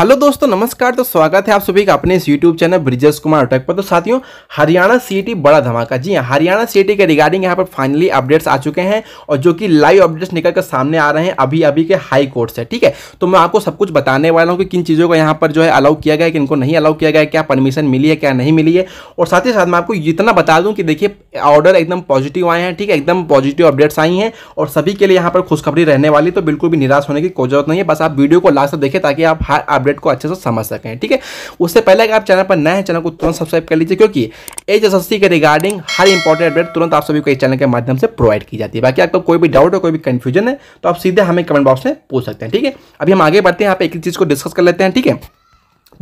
hello दोस्तों नमस्कार तो स्वागत है आप सभी का अपने इस यूट्यूब चैनल ब्रिजेश कुमार अटक पर तो साथियों हरियाणा सीटी बड़ा धमाका जी हाँ हरियाणा सीटी के रिगार्डिंग यहाँ पर फाइनली अपडेट्स आ चुके हैं और जो कि लाइव अपडेट्स निकल कर सामने आ रहे हैं अभी अभी के हाई कोर्ट से ठीक है तो मैं आपको सब कुछ बताने वाला हूँ कि किन चीज़ों को यहाँ पर जो है अलाउ किया गया है कि इनको नहीं अलाउ किया गया क्या परमिशन मिली है क्या नहीं मिली है और साथ ही साथ मैं आपको इतना बता दूँ कि देखिए ऑर्डर एकदम पॉजिटिव आए हैं ठीक है एकदम पॉजिटिव अपडेट्स आई हैं और सभी के लिए यहाँ पर खुशखबरी रहने वाली तो बिल्कुल भी निराश होने की कोई जरूरत नहीं है बस आप वीडियो को लास्ट तक देखें ताकि आप अपडेट अपडेट को अच्छे से समझ सकें ठीक है उससे पहले अगर आप चैनल पर नए हैं चैनल को तुरंत सब्सक्राइब कर लीजिए क्योंकि एच एस के रिगार्डिंग हर इंपॉर्टेंट अपडेट तुरंत आप सभी को इस चैनल के माध्यम से प्रोवाइड की जाती है बाकी आपका कोई भी डाउट हो कोई भी कन्फ्यूजन है तो आप सीधे हमें कमेंट बॉक्स में पूछ सकते हैं ठीक है अभी हम आगे बढ़ते हैं आप एक चीज़ को डिस्कस कर लेते हैं ठीक है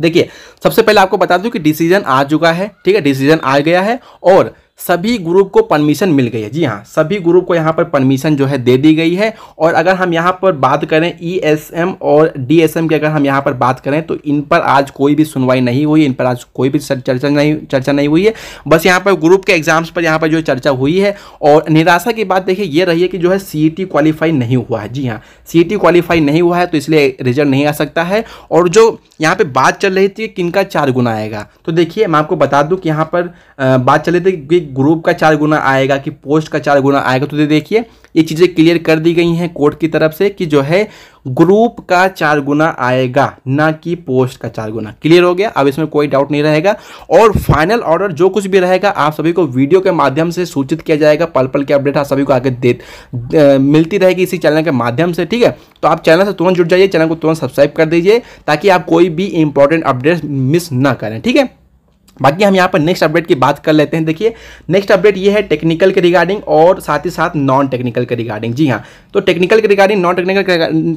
देखिए सबसे पहले आपको बता दूं कि डिसीजन आ चुका है ठीक है डिसीजन आ गया है और सभी ग्रुप को परमिशन मिल गई है जी हाँ सभी ग्रुप को यहाँ पर परमिशन जो है दे दी गई है और अगर हम यहाँ पर बात करें ईएसएम e और डीएसएम की अगर हम यहाँ पर बात करें तो इन पर आज कोई भी सुनवाई नहीं हुई इन पर आज कोई भी चर्चा नहीं चर्चा नहीं हुई है बस यहाँ पर ग्रुप के एग्जाम्स पर यहाँ पर जो चर्चा हुई है और निराशा की बात देखिए ये रही है कि जो है सी क्वालिफाई e नहीं हुआ है जी हाँ सी क्वालिफाई e नहीं हुआ है तो इसलिए रिजल्ट नहीं आ सकता है और जो यहाँ पर बात चल रही थी किन का चार गुना आएगा तो देखिए मैं आपको बता दूँ कि यहाँ पर बात चल रही थी ग्रुप का चार गुना आएगा कि पोस्ट का चार गुना आएगा तो देखिए ये चीज़ें क्लियर कर दी गई हैं कोर्ट की तरफ से कि जो है ग्रुप का चार गुना आएगा ना कि पोस्ट का चार गुना क्लियर हो गया अब इसमें कोई डाउट नहीं रहेगा और फाइनल ऑर्डर जो कुछ भी रहेगा आप सभी को वीडियो के माध्यम से सूचित किया जाएगा पल पल के अपडेट आप सभी को आगे दे, दे मिलती रहेगी इसी चैनल के माध्यम से ठीक है तो आप चैनल से तुरंत जुड़ जाइए चैनल को तुरंत सब्सक्राइब कर दीजिए ताकि आप कोई भी इंपॉर्टेंट अपडेट मिस ना करें ठीक है बाकी हम यहाँ पर नेक्स्ट अपडेट की बात कर लेते हैं देखिए नेक्स्ट अपडेट ये है टेक्निकल के रिगार्डिंग और साथ ही साथ नॉन टेक्निकल के रिगार्डिंग जी हाँ तो टेक्निकल के रिगार्डिंग नॉन टेक्निकल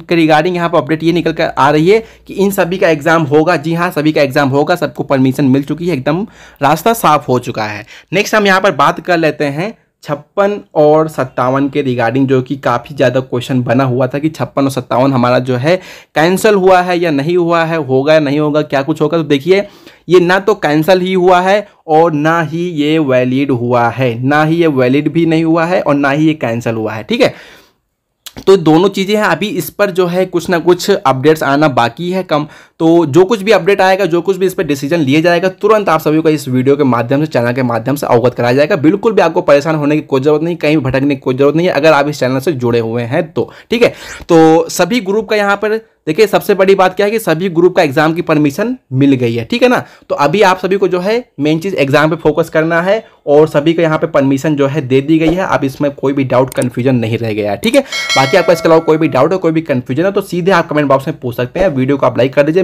के रिगार्डिंग यहाँ पर अपडेट ये निकल कर आ रही है कि इन सभी का एग्जाम होगा जी हाँ सभी का एग्जाम होगा सबको परमिशन मिल चुकी है एकदम रास्ता साफ हो चुका है नेक्स्ट हम यहाँ पर बात कर लेते हैं छप्पन और सत्तावन के रिगार्डिंग जो कि काफ़ी ज़्यादा क्वेश्चन बना हुआ था कि छप्पन और सत्तावन हमारा जो है कैंसिल हुआ है या नहीं हुआ है होगा या नहीं होगा क्या कुछ होगा तो देखिए ये ना तो कैंसिल ही हुआ है और ना ही ये वैलिड हुआ है ना ही ये वैलिड भी नहीं हुआ है और ना ही ये कैंसिल हुआ है ठीक है तो दोनों चीज़ें हैं अभी इस पर जो है कुछ ना कुछ अपडेट्स आना बाकी है कम तो जो कुछ भी अपडेट आएगा जो कुछ भी इस पर डिसीजन लिया जाएगा तुरंत आप सभी को इस वीडियो के माध्यम से चैनल के माध्यम से अवगत कराया जाएगा बिल्कुल भी आपको परेशान होने की कोई जरूरत नहीं कहीं भी भटकने की कोई जरूरत नहीं है अगर आप इस चैनल से जुड़े हुए हैं तो ठीक है तो सभी ग्रुप का यहाँ पर देखिए सबसे बड़ी बात क्या है कि सभी ग्रुप का एग्जाम की परमिशन मिल गई है ठीक है ना तो अभी आप सभी को जो है मेन चीज़ एग्जाम पे फोकस करना है और सभी को यहाँ पे परमिशन जो है दे दी गई है अब इसमें कोई भी डाउट कन्फ्यूजन नहीं रह गया है ठीक है बाकी आपका इसके अलावा कोई भी डाउट है कोई भी कन्फ्यूजन है तो सीधे आप कमेंट बॉक्स में पूछ सकते हैं वीडियो को आप लाइक कर दीजिए